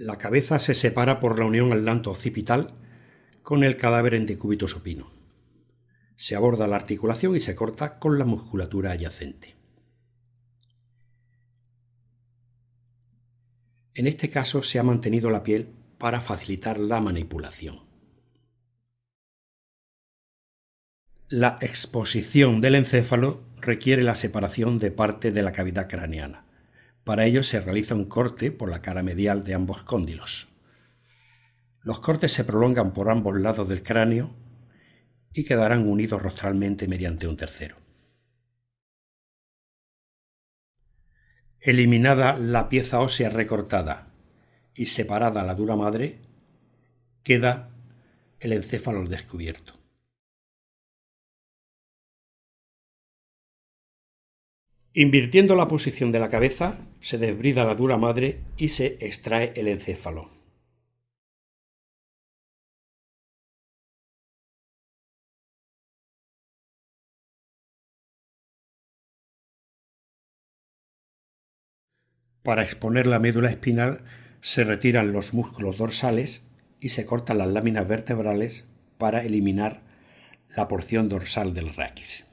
La cabeza se separa por la unión al lanto occipital con el cadáver en decúbito supino. Se aborda la articulación y se corta con la musculatura adyacente. En este caso se ha mantenido la piel para facilitar la manipulación. La exposición del encéfalo requiere la separación de parte de la cavidad craneana. Para ello se realiza un corte por la cara medial de ambos cóndilos. Los cortes se prolongan por ambos lados del cráneo y quedarán unidos rostralmente mediante un tercero. Eliminada la pieza ósea recortada y separada la dura madre, queda el encéfalo descubierto. Invirtiendo la posición de la cabeza, se desbrida la dura madre y se extrae el encéfalo. Para exponer la médula espinal se retiran los músculos dorsales y se cortan las láminas vertebrales para eliminar la porción dorsal del raquis.